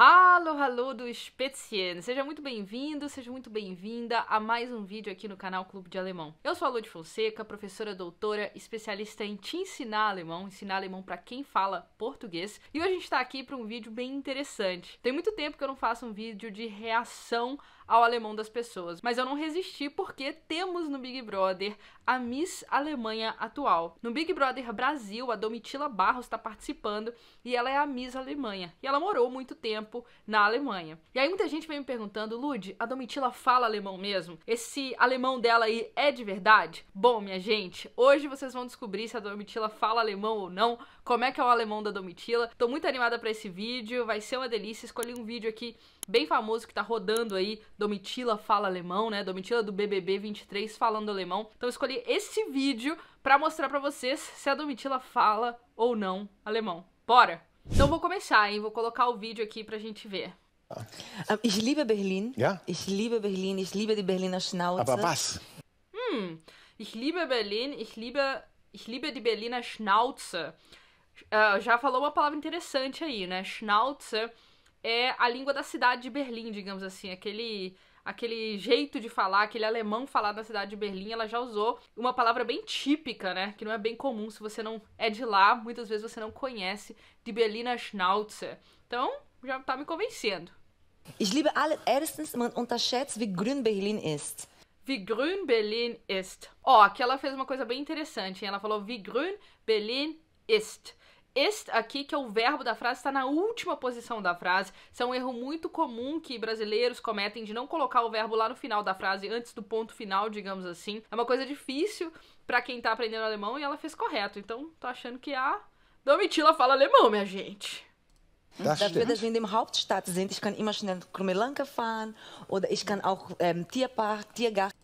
Hallo, hallo do Spezien! Seja muito bem-vindo, seja muito bem-vinda a mais um vídeo aqui no canal Clube de Alemão. Eu sou a Lud Fonseca, professora doutora, especialista em te ensinar alemão, ensinar alemão para quem fala português, e hoje a gente está aqui para um vídeo bem interessante. Tem muito tempo que eu não faço um vídeo de reação ao alemão das pessoas. Mas eu não resisti porque temos no Big Brother a Miss Alemanha atual. No Big Brother Brasil, a Domitila Barros está participando e ela é a Miss Alemanha. E ela morou muito tempo na Alemanha. E aí muita gente vem me perguntando, Lud, a Domitila fala alemão mesmo? Esse alemão dela aí é de verdade? Bom, minha gente, hoje vocês vão descobrir se a Domitila fala alemão ou não, como é que é o alemão da Domitila. Tô muito animada para esse vídeo, vai ser uma delícia. Escolhi um vídeo aqui bem famoso que tá rodando aí Domitila fala alemão, né? Domitila do BBB 23 falando alemão. Então eu escolhi esse vídeo para mostrar para vocês se a Domitila fala ou não alemão. Bora! Então vou começar, hein? Vou colocar o vídeo aqui pra gente ver. Ah, ich liebe Berlin. Ja? Ich liebe Berlin. Ich liebe die Berliner Schnauze. Aber was? Hm. Ich liebe Berlin. Ich liebe, ich liebe die Berliner Schnauze. Uh, já falou uma palavra interessante aí, né? Schnauze é a língua da cidade de Berlim, digamos assim, aquele aquele jeito de falar, aquele alemão falar na cidade de Berlim, ela já usou uma palavra bem típica, né? Que não é bem comum se você não é de lá, muitas vezes você não conhece, de Berliner Schnauze. Então, já tá me convencendo. Ich liebe alle, erstens, man unterschätzt, wie grün Berlin ist. Wie grün Berlin ist. Ó, oh, aqui ela fez uma coisa bem interessante, hein? Ela falou, wie grün Berlin ist. Este aqui, que é o verbo da frase, está na última posição da frase. Isso é um erro muito comum que brasileiros cometem de não colocar o verbo lá no final da frase, antes do ponto final, digamos assim. É uma coisa difícil para quem tá aprendendo alemão e ela fez correto. Então, tô achando que a Domitila fala alemão, minha gente. Hm? Das wir in dem Hauptstadt sind, ich kann immer schnell Krummelanka fahren oder ich kann auch ähm, Tierpark, Tiergarten.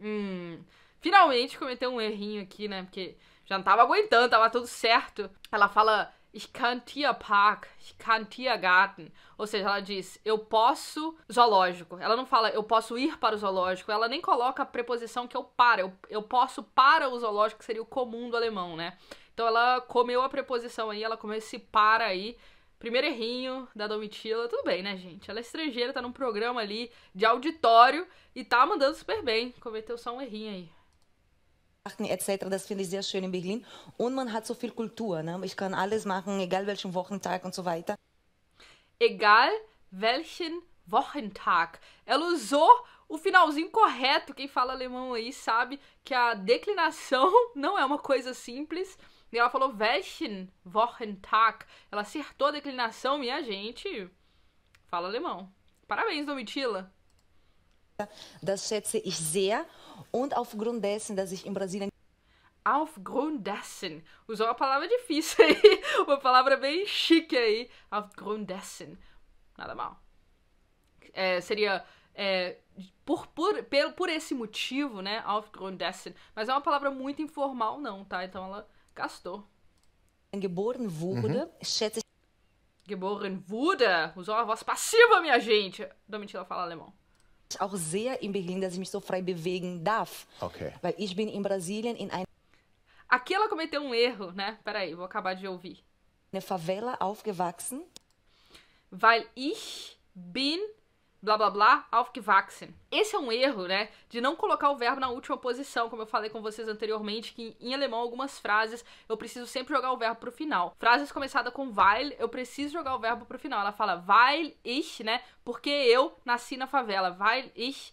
Hum, finalmente cometeu um errinho aqui, né? Porque já não tava aguentando, tava tudo certo. Ela fala Scantia Park, Scantia Garten. Ou seja, ela diz eu posso zoológico. Ela não fala eu posso ir para o zoológico. Ela nem coloca a preposição que eu para. Eu, eu posso para o zoológico, que seria o comum do alemão, né? Então ela comeu a preposição aí, ela comeu esse para aí. Primeiro errinho da Domitila, tudo bem, né, gente? Ela é estrangeira, tá num programa ali de auditório e tá mandando super bem. Cometeu só um errinho aí etc. Das finde ich sehr schön in Berlin. Und man hat so viel Kultur. Ne? Ich kann alles machen, egal welchen Wochentag und so weiter. Egal welchen Wochentag. Ela é usou o finalzinho correto. Quem fala alemão aí sabe que a declinação não é uma coisa simples. E ela falou welchen Wochentag. Ela acertou a declinação, minha gente. Fala alemão. Parabéns, Domitila. Das schätze ich sehr und aufgrund dessen, dass ich in Brasilien Aufgrund dessen. Usou uma palavra difícil aí. Uma palavra bem chique aí. Aufgrund dessen. Nada mal. É, seria é, por, por, por, por esse motivo, né? Aufgrund dessen. Mas é uma palavra muito informal, não, tá? Então ela gastou. Geboren wurde, uhum. schätze Geboren wurde. Usou a voz passiva, minha gente. Domitila fala alemão. auch sehr in Berlim, dass ich mich so frei bewegen darf. Okay. Weil ich bin in Brasilien in einer Aqui ela cometeu um erro, né? Peraí, vou acabar de ouvir. Favela aufgewachsen. Weil ich bin blá blá blá, aufgewachsen. Esse é um erro, né, de não colocar o verbo na última posição, como eu falei com vocês anteriormente, que em alemão algumas frases eu preciso sempre jogar o verbo pro final. Frases começadas com weil, eu preciso jogar o verbo pro final. Ela fala weil ich, né, porque eu nasci na favela, weil ich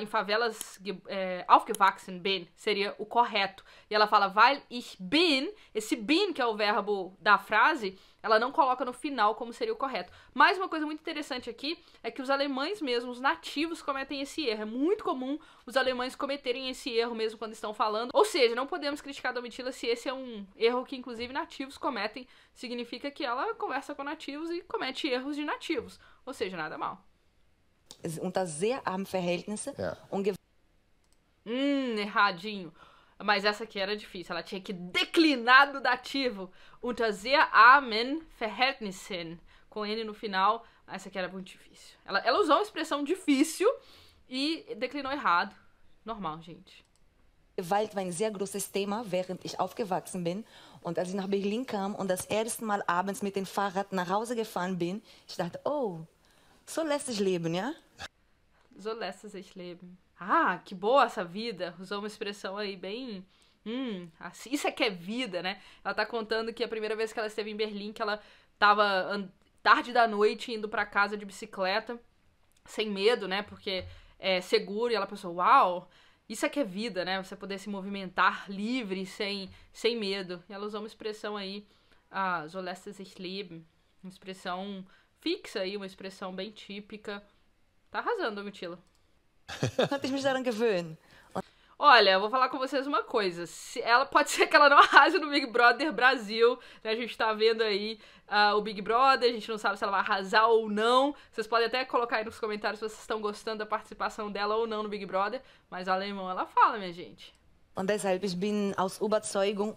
em favelas é, aufgewachsen bin seria o correto. E ela fala weil ich bin, esse bin que é o verbo da frase, ela não coloca no final como seria o correto. Mas uma coisa muito interessante aqui é que os alemães mesmo, os nativos, cometem esse erro. É muito comum os alemães cometerem esse erro mesmo quando estão falando. Ou seja, não podemos criticar a Domitila se esse é um erro que inclusive nativos cometem. Significa que ela conversa com nativos e comete erros de nativos. Ou seja, nada mal unter sehr armen Verhältnissen ja. und Hum, erradinho. Mas essa aqui era difícil. Ela tinha que declinar do dativo. Unter sehr armen Verhältnissen. Com N no final. Essa aqui era muito difícil. Ela, ela usou uma expressão difícil e declinou errado. Normal, gente. Gewalt war ein sehr großes Thema, während ich aufgewachsen bin. Und als ich nach Berlin kam und das erste Mal abends mit dem Fahrrad nach Hause gefahren bin, ich dachte, oh, So lässt sich leben, ja? So lässt sich leben. Ah, que boa essa vida. Usou uma expressão aí bem Hum, assim, isso é que é vida, né? Ela tá contando que a primeira vez que ela esteve em Berlim, que ela tava tarde da noite indo para casa de bicicleta, sem medo, né? Porque é seguro, e ela pensou, uau, isso é que é vida, né? Você poder se movimentar livre, sem, sem medo. E ela usou uma expressão aí, ah, so lässt sich leben, uma expressão fixa aí, uma expressão bem típica. Tá arrasando, Mitila. É Olha, eu vou falar com vocês uma coisa. Se ela pode ser que ela não arrase no Big Brother Brasil, né? A gente tá vendo aí uh, o Big Brother, a gente não sabe se ela vai arrasar ou não. Vocês podem até colocar aí nos comentários se vocês estão gostando da participação dela ou não no Big Brother, mas a alemão ela fala, minha gente. Und deshalb ich bin aus Überzeugung.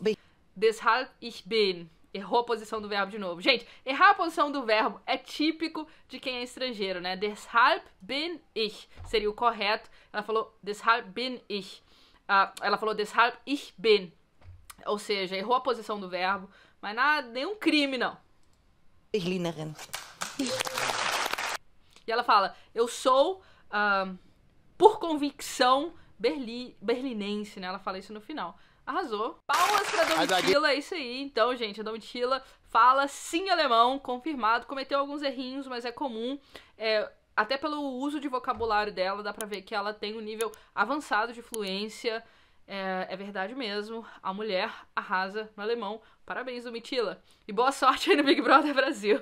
Deshalb ich bin. Errou a posição do verbo de novo. Gente, errar a posição do verbo é típico de quem é estrangeiro, né? Deshalb bin ich seria o correto. Ela falou deshalb bin ich. Uh, ela falou deshalb ich bin. Ou seja, errou a posição do verbo, mas nada, nenhum crime, não. Berlinerin. E ela fala, eu sou, uh, por convicção, berli, berlinense, né? Ela fala isso no final. Arrasou. Palmas pra Domitila, é isso aí. Então, gente, a Domitila fala sim alemão, confirmado. Cometeu alguns errinhos, mas é comum. É, até pelo uso de vocabulário dela, dá pra ver que ela tem um nível avançado de fluência. É, é, verdade mesmo, a mulher arrasa no alemão. Parabéns, Domitila. E boa sorte aí no Big Brother Brasil.